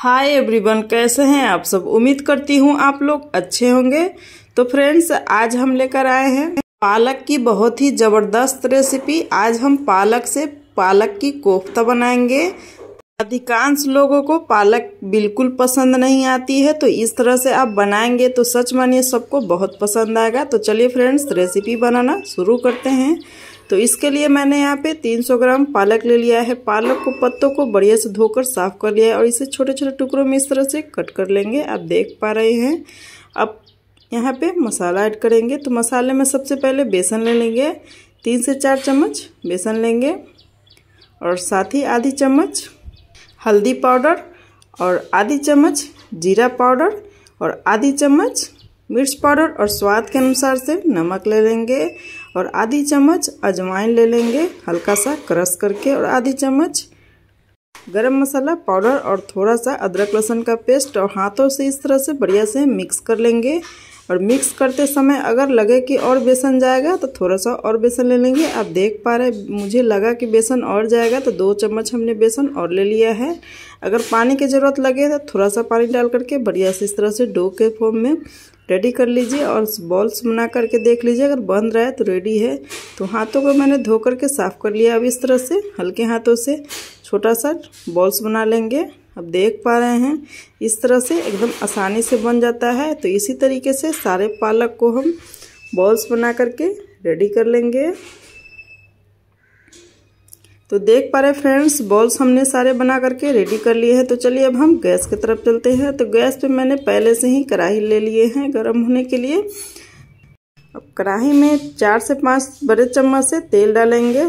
hi everyone कैसे हैं आप सब उम्मीद करती हूँ आप लोग अच्छे होंगे तो फ्रेंड्स आज हम लेकर आए हैं पालक की बहुत ही ज़बरदस्त रेसिपी आज हम पालक से पालक की कोफ्ता बनाएंगे अधिकांश लोगों को पालक बिल्कुल पसंद नहीं आती है तो इस तरह से आप बनाएंगे तो सच मानिए सबको बहुत पसंद आएगा तो चलिए फ्रेंड्स रेसिपी बनाना शुरू करते हैं तो इसके लिए मैंने यहाँ पे 300 ग्राम पालक ले लिया है पालक को पत्तों को बढ़िया से धोकर साफ कर लिया है और इसे छोटे छोटे टुकड़ों में इस तरह से कट कर लेंगे आप देख पा रहे हैं अब यहाँ पे मसाला ऐड करेंगे तो मसाले में सबसे पहले बेसन ले लेंगे तीन से चार चम्मच बेसन लेंगे और साथ ही आधी चम्मच हल्दी पाउडर और आधी चम्मच जीरा पाउडर और आधी चम्मच मिर्च पाउडर और स्वाद के अनुसार से नमक ले लेंगे और आधी चम्मच अजवाइन ले लेंगे हल्का सा क्रश करके और आधी चम्मच गरम मसाला पाउडर और थोड़ा सा अदरक लहसुन का पेस्ट और हाथों से इस तरह से बढ़िया से मिक्स कर लेंगे और मिक्स करते समय अगर लगे कि और बेसन जाएगा तो थोड़ा सा और बेसन ले लेंगे आप देख पा रहे मुझे लगा कि बेसन और जाएगा तो दो चम्मच हमने बेसन और ले लिया है अगर पानी की ज़रूरत लगे तो थोड़ा सा पानी डाल करके बढ़िया से इस तरह से डो के फॉर्म में रेडी कर लीजिए और बॉल्स बना करके देख लीजिए अगर बन रहा है तो रेडी है तो हाथों को मैंने धो करके साफ़ कर लिया अब इस तरह से हल्के हाथों से छोटा सा बॉल्स बना लेंगे आप देख पा रहे हैं इस तरह से एकदम आसानी से बन जाता है तो इसी तरीके से सारे पालक को हम बॉल्स बना करके रेडी कर लेंगे तो देख पा रहे फ्रेंड्स बॉल्स हमने सारे बना करके रेडी कर लिए हैं तो चलिए अब हम गैस की तरफ चलते हैं तो गैस पे मैंने पहले से ही कढ़ाई ले लिए हैं गर्म होने के लिए अब कढ़ाई में चार से पाँच बड़े चम्मच से तेल डालेंगे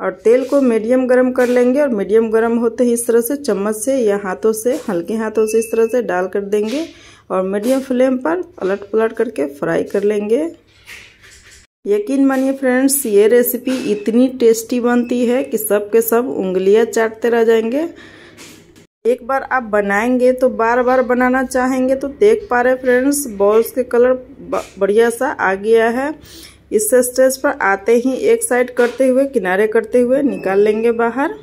और तेल को मीडियम गरम कर लेंगे और मीडियम गरम होते ही इस तरह से चम्मच से या हाथों से हल्के हाथों से इस तरह से डाल कर देंगे और मीडियम फ्लेम पर पलट पलट करके फ्राई कर लेंगे यकीन मानिए फ्रेंड्स ये रेसिपी इतनी टेस्टी बनती है कि सब के सब उंगलियां चाटते रह जाएंगे एक बार आप बनाएंगे तो बार बार बनाना चाहेंगे तो देख पा रहे फ्रेंड्स बॉल्स के कलर बढ़िया सा आ गया है इस स्टेज पर आते ही एक साइड करते हुए किनारे करते हुए निकाल लेंगे बाहर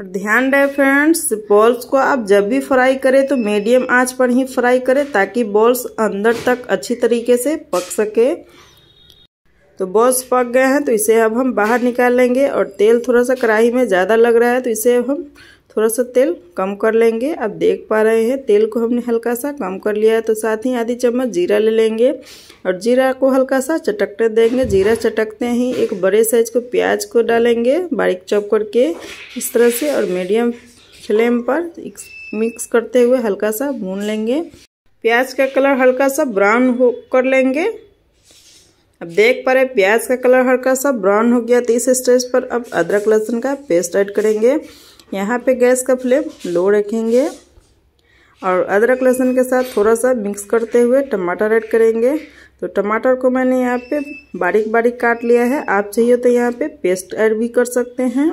और ध्यान रहे फ्रेंड्स बॉल्स को आप जब भी फ्राई करें तो मीडियम आंच पर ही फ्राई करें ताकि बॉल्स अंदर तक अच्छी तरीके से पक सके तो बॉल्स पक गए हैं तो इसे अब हम बाहर निकाल लेंगे और तेल थोड़ा सा कढ़ाई में ज़्यादा लग रहा है तो इसे अब हम थोड़ा सा तेल कम कर लेंगे आप देख पा रहे हैं तेल को हमने हल्का सा कम कर लिया है तो साथ ही आधी चम्मच जीरा ले लेंगे और जीरा को हल्का सा चटकने देंगे जीरा चटकते ही एक बड़े साइज को प्याज को डालेंगे बारीक चॉप करके इस तरह से और मीडियम फ्लेम पर मिक्स करते हुए हल्का सा भून लेंगे प्याज का कलर हल्का सा ब्राउन हो कर लेंगे अब देख पा रहे प्याज का कलर हल्का सा ब्राउन हो गया तो इस स्टेज पर अब अदरक लहसुन का पेस्ट ऐड करेंगे यहाँ पे गैस का फ्लेम लो रखेंगे और अदरक लहसुन के साथ थोड़ा सा मिक्स करते हुए टमाटर ऐड करेंगे तो टमाटर को मैंने यहाँ पे बारीक बारीक काट लिया है आप चाहिए तो यहाँ पे पेस्ट ऐड भी कर सकते हैं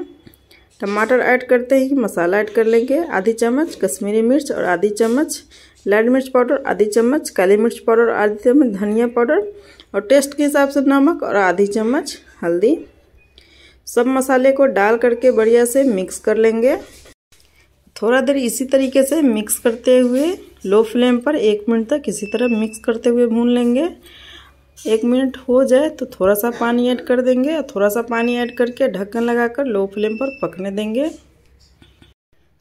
टमाटर ऐड करते ही मसाला ऐड कर लेंगे आधी चम्मच कश्मीरी मिर्च और आधी चम्मच लाल मिर्च पाउडर आधी चम्मच काली मिर्च पाउडर आधी चम्मच धनिया पाउडर और टेस्ट के हिसाब से नमक और आधी चम्मच हल्दी सब मसाले को डाल करके बढ़िया से मिक्स कर लेंगे थोड़ा देर इसी तरीके से मिक्स करते हुए लो फ्लेम पर एक मिनट तक इसी तरह मिक्स करते हुए भून लेंगे एक मिनट हो जाए तो थोड़ा सा पानी ऐड कर देंगे और थोड़ा सा पानी ऐड करके ढक्कन लगाकर लो फ्लेम पर पकने देंगे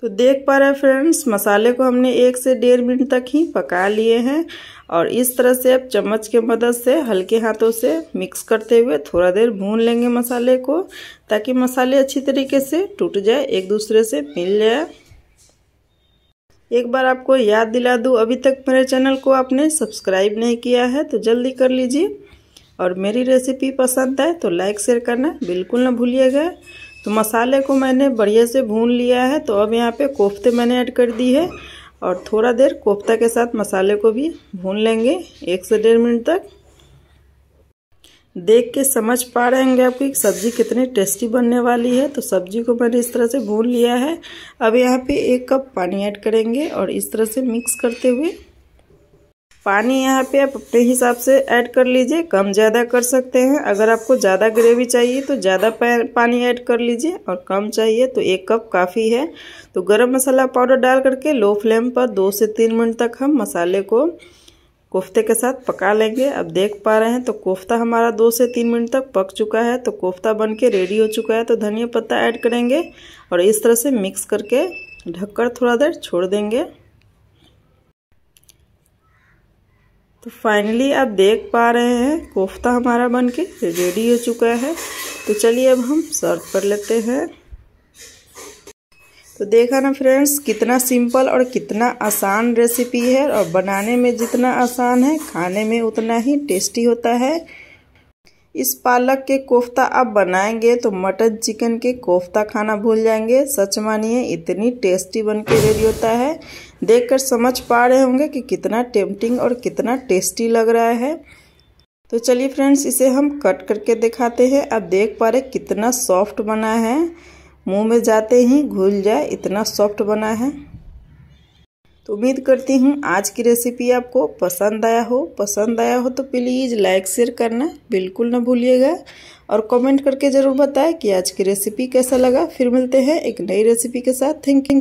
तो देख पा रहे हैं फ्रेंड्स मसाले को हमने एक से डेढ़ मिनट तक ही पका लिए हैं और इस तरह से अब चम्मच के मदद से हल्के हाथों से मिक्स करते हुए थोड़ा देर भून लेंगे मसाले को ताकि मसाले अच्छी तरीके से टूट जाए एक दूसरे से मिल जाए एक बार आपको याद दिला दूँ अभी तक मेरे चैनल को आपने सब्सक्राइब नहीं किया है तो जल्दी कर लीजिए और मेरी रेसिपी पसंद आए तो लाइक शेयर करना बिल्कुल ना भूलिएगा तो मसाले को मैंने बढ़िया से भून लिया है तो अब यहाँ पे कोफ्ते मैंने ऐड कर दी है और थोड़ा देर कोफ्ता के साथ मसाले को भी भून लेंगे एक से डेढ़ मिनट तक देख के समझ पा रहे होंगे आपकी सब्ज़ी कितनी टेस्टी बनने वाली है तो सब्ज़ी को मैंने इस तरह से भून लिया है अब यहाँ पे एक कप पानी ऐड करेंगे और इस तरह से मिक्स करते हुए पानी यहाँ पे आप अपने हिसाब से ऐड कर लीजिए कम ज़्यादा कर सकते हैं अगर आपको ज़्यादा ग्रेवी चाहिए तो ज़्यादा पानी ऐड कर लीजिए और कम चाहिए तो एक कप काफ़ी है तो गरम मसाला पाउडर डाल करके लो फ्लेम पर दो से तीन मिनट तक हम मसाले को कोफ्ते के साथ पका लेंगे अब देख पा रहे हैं तो कोफ्ता हमारा दो से तीन मिनट तक पक चुका है तो कोफ्ता बन के रेडी हो चुका है तो धनिया पत्ता ऐड करेंगे और इस तरह से मिक्स करके ढककर थोड़ा देर छोड़ देंगे तो फाइनली आप देख पा रहे हैं कोफ्ता हमारा बन के रेडी हो चुका है तो चलिए अब हम सर्व कर लेते हैं तो देखा ना फ्रेंड्स कितना सिंपल और कितना आसान रेसिपी है और बनाने में जितना आसान है खाने में उतना ही टेस्टी होता है इस पालक के कोफ्ता आप बनाएंगे तो मटन चिकन के कोफ्ता खाना भूल जाएंगे सच मानिए इतनी टेस्टी बन के रेडी होता है देखकर समझ पा रहे होंगे कि कितना टेम्पटिंग और कितना टेस्टी लग रहा है तो चलिए फ्रेंड्स इसे हम कट करके दिखाते हैं अब देख पा रहे कितना सॉफ्ट बना है मुंह में जाते ही घुल जाए इतना सॉफ्ट बना है तो उम्मीद करती हूँ आज की रेसिपी आपको पसंद आया हो पसंद आया हो तो प्लीज़ लाइक शेयर करना बिल्कुल ना भूलिएगा और कमेंट करके ज़रूर बताएं कि आज की रेसिपी कैसा लगा फिर मिलते हैं एक नई रेसिपी के साथ थैंक यू